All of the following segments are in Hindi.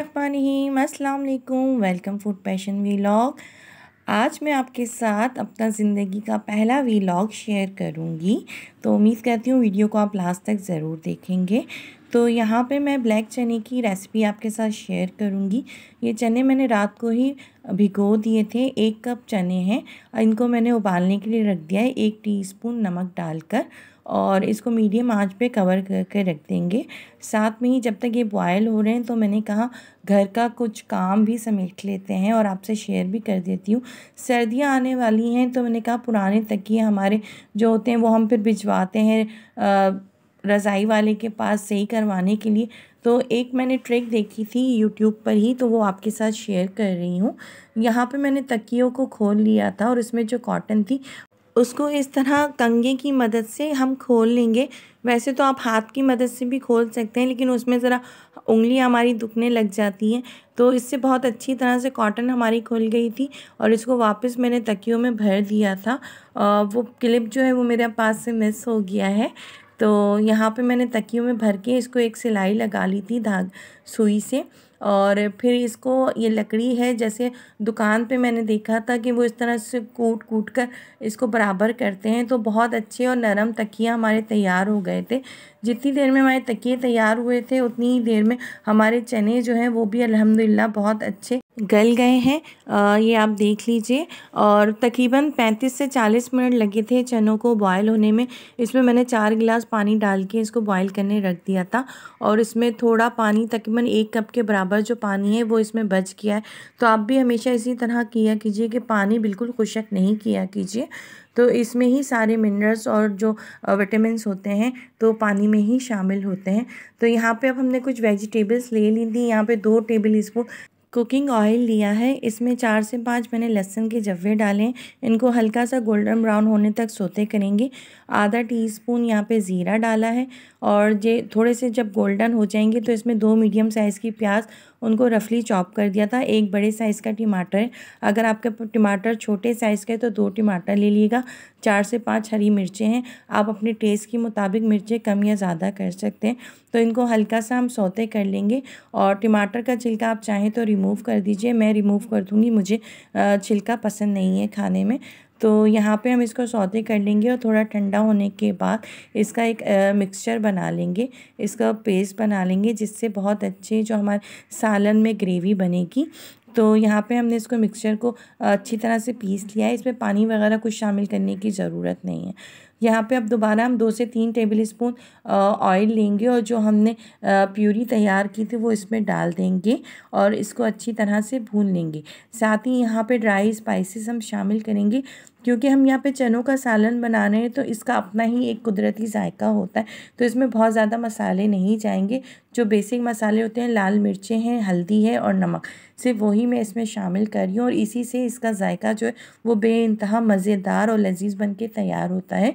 अस्सलाम वालेकुम वेलकम फूड पैशन वीलॉग आज मैं आपके साथ अपना ज़िंदगी का पहला वीलॉग शेयर करूँगी तो उम्मीद करती हूँ वीडियो को आप लास्ट तक ज़रूर देखेंगे तो यहाँ पे मैं ब्लैक चने की रेसिपी आपके साथ शेयर करूँगी ये चने मैंने रात को ही भिगो दिए थे एक कप चने हैं इनको मैंने उबालने के लिए रख दिया है एक टीस्पून नमक डालकर और इसको मीडियम आंच पे कवर करके रख देंगे साथ में ही जब तक ये बॉयल हो रहे हैं तो मैंने कहा घर का कुछ काम भी समेट लेते हैं और आपसे शेयर भी कर देती हूँ सर्दियाँ आने वाली हैं तो मैंने कहा पुराने तकिए हमारे जो होते हैं वो हम फिर भिजवाते हैं रज़ाई वाले के पास सही करवाने के लिए तो एक मैंने ट्रिक देखी थी यूट्यूब पर ही तो वो आपके साथ शेयर कर रही हूँ यहाँ पे मैंने तकियों को खोल लिया था और उसमें जो कॉटन थी उसको इस तरह कंगे की मदद से हम खोल लेंगे वैसे तो आप हाथ की मदद से भी खोल सकते हैं लेकिन उसमें ज़रा उंगली हमारी दुखने लग जाती है तो इससे बहुत अच्छी तरह से कॉटन हमारी खुल गई थी और इसको वापस मैंने तकियों में भर दिया था आ, वो क्लिप जो है वो मेरे पास से मिस हो गया है तो यहाँ पे मैंने तकियों में भर के इसको एक सिलाई लगा ली थी धाग सुई से और फिर इसको ये लकड़ी है जैसे दुकान पे मैंने देखा था कि वो इस तरह से कूट कूट कर इसको बराबर करते हैं तो बहुत अच्छे और नरम तकिया हमारे तैयार हो गए थे जितनी देर में हमारे तकिए तैयार हुए थे उतनी ही देर में हमारे चने जो हैं वो भी अलहमदिल्ला बहुत अच्छे गल गए हैं आ, ये आप देख लीजिए और तकरीबन 35 से 40 मिनट लगे थे चनों को बॉयल होने में इसमें मैंने चार गिलास पानी डाल के इसको बॉयल करने रख दिया था और इसमें थोड़ा पानी तकरीबन एक कप के बराबर जो पानी है वो इसमें बच गया है तो आप भी हमेशा इसी तरह किया कीजिए कि पानी बिल्कुल खुशक नहीं किया कीजिए तो इसमें ही सारे मिनरल्स और जो विटामिन होते हैं तो पानी में ही शामिल होते हैं तो यहाँ पे अब हमने कुछ वेजिटेबल्स ले ली थी यहाँ पे दो टेबल स्पून कुकिंग ऑयल लिया है इसमें चार से पाँच मैंने लहसुन के जव्वे डाले इनको हल्का सा गोल्डन ब्राउन होने तक सोते करेंगे आधा टी स्पून यहाँ पे ज़ीरा डाला है और ये थोड़े से जब गोल्डन हो जाएंगे तो इसमें दो मीडियम साइज़ की प्याज उनको रफली चॉप कर दिया था एक बड़े साइज़ का टमाटर अगर आपके टमाटर छोटे साइज़ का है तो दो टमाटर ले लीजिएगा चार से पाँच हरी मिर्चें हैं आप अपने टेस्ट के मुताबिक मिर्चें कम या ज़्यादा कर सकते हैं तो इनको हल्का सा हम सौते कर लेंगे और टमाटर का छिलका आप चाहें तो रिमूव कर दीजिए मैं रिमूव कर दूँगी मुझे छिलका पसंद नहीं है खाने में तो यहाँ पे हम इसको सौते कर लेंगे और थोड़ा ठंडा होने के बाद इसका एक मिक्सचर बना लेंगे इसका पेस्ट बना लेंगे जिससे बहुत अच्छे जो हमारे सालन में ग्रेवी बनेगी तो यहाँ पे हमने इसको मिक्सचर को अच्छी तरह से पीस लिया है इसमें पानी वगैरह कुछ शामिल करने की ज़रूरत नहीं है यहाँ पे अब दोबारा हम दो से तीन टेबल स्पून ऑयल लेंगे और जो हमने प्यूरी तैयार की थी वो इसमें डाल देंगे और इसको अच्छी तरह से भून लेंगे साथ ही यहाँ पे ड्राई स्पाइसेस हम शामिल करेंगे क्योंकि हम यहाँ पे चनों का सालन बना रहे हैं तो इसका अपना ही एक कुदरती जायका होता है तो इसमें बहुत ज़्यादा मसाले नहीं जाएंगे जो बेसिक मसाले होते हैं लाल मिर्चें हैं हल्दी है और नमक सिर्फ वही मैं इसमें शामिल कर रही हूँ और इसी से इसका जायका जो है वो बे मज़ेदार और लजीज़ बन के तैयार होता है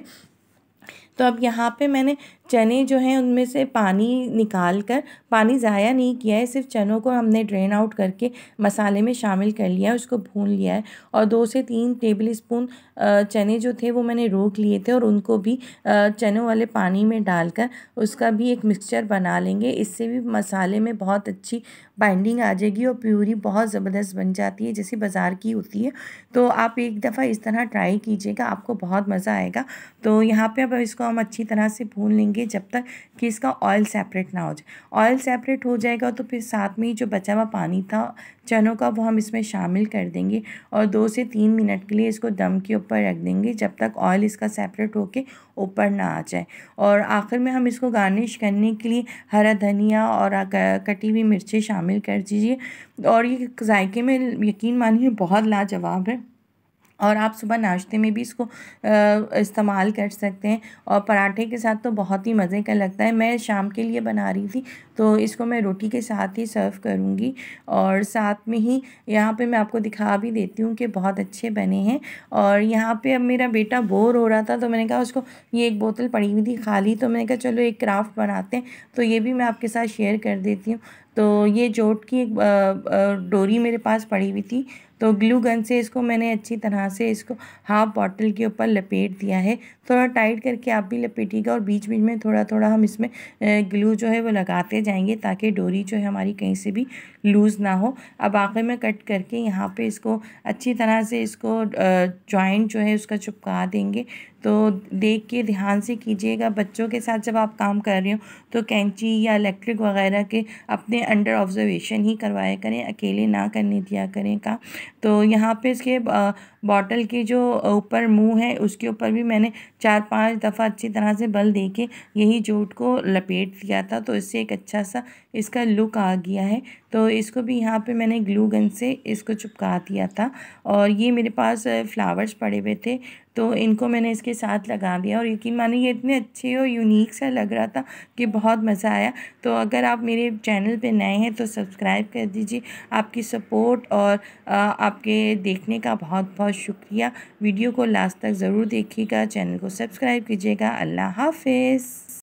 तो अब यहाँ पे मैंने चने जो हैं उनमें से पानी निकाल कर पानी ज़ाया नहीं किया है सिर्फ चनों को हमने ड्रेन आउट करके मसाले में शामिल कर लिया है उसको भून लिया है और दो से तीन टेबल स्पून चने जो थे वो मैंने रोक लिए थे और उनको भी चनों वाले पानी में डालकर उसका भी एक मिक्सचर बना लेंगे इससे भी मसाले में बहुत अच्छी बाइंडिंग आ जाएगी और प्यूरी बहुत ज़बरदस्त बन जाती है जैसे बाज़ार की होती है तो आप एक दफ़ा इस तरह ट्राई कीजिएगा आपको बहुत मज़ा आएगा तो यहाँ पर अब इसको हम अच्छी तरह से भून लेंगे रहेंगे जब तक कि इसका ऑयल सेपरेट ना हो जाए ऑयल सेपरेट हो जाएगा तो फिर साथ में ही जो बचा हुआ पानी था चनों का वो हम इसमें शामिल कर देंगे और दो से तीन मिनट के लिए इसको दम के ऊपर रख देंगे जब तक ऑयल इसका सेपरेट होके ऊपर ना आ जाए और आखिर में हम इसको गार्निश करने के लिए हरा धनिया और कटी हुई मिर्चें शामिल कर दीजिए और ये जायके में यकीन मानिए बहुत लाजवाब है और आप सुबह नाश्ते में भी इसको इस्तेमाल कर सकते हैं और पराठे के साथ तो बहुत ही मज़े का लगता है मैं शाम के लिए बना रही थी तो इसको मैं रोटी के साथ ही सर्व करूँगी और साथ में ही यहाँ पे मैं आपको दिखा भी देती हूँ कि बहुत अच्छे बने हैं और यहाँ पे अब मेरा बेटा बोर हो रहा था तो मैंने कहा उसको ये एक बोतल पड़ी हुई थी खाली तो मैंने कहा चलो एक क्राफ्ट बनाते हैं तो ये भी मैं आपके साथ शेयर कर देती हूँ तो ये जोट की एक डोरी मेरे पास पड़ी हुई थी तो ग्लू गन से इसको मैंने अच्छी तरह से इसको हाफ बॉटल के ऊपर लपेट दिया है थोड़ा टाइट करके आप भी लपेटिएगा और बीच बीच में थोड़ा थोड़ा हम इसमें ग्लू जो है वो लगाते जाएंगे ताकि डोरी जो है हमारी कहीं से भी लूज़ ना हो अब आखिर में कट करके यहाँ पे इसको अच्छी तरह से इसको जॉइंट जो है उसका चिपका देंगे तो देख के ध्यान से कीजिएगा बच्चों के साथ जब आप काम कर रहे हो तो कैंची या इलेक्ट्रिक वगैरह के अपने अंडर ऑब्जर्वेशन ही करवाया करें अकेले ना करने दिया करें का तो यहाँ पे इसके बॉटल के जो ऊपर मुंह है उसके ऊपर भी मैंने चार पांच दफ़ा अच्छी तरह से बल दे के यही जूट को लपेट दिया था तो इससे एक अच्छा सा इसका लुक आ गया है तो इसको भी यहाँ पे मैंने ग्लू गन से इसको चिपका दिया था और ये मेरे पास फ्लावर्स पड़े हुए थे तो इनको मैंने इसके साथ लगा दिया और यकीन मानिए ये इतने अच्छे और यूनिक सा लग रहा था कि बहुत मज़ा आया तो अगर आप मेरे चैनल पे नए हैं तो सब्सक्राइब कर दीजिए आपकी सपोर्ट और आपके देखने का बहुत बहुत शुक्रिया वीडियो को लास्ट तक ज़रूर देखिएगा चैनल को सब्सक्राइब कीजिएगा अल्लाह हाफिज़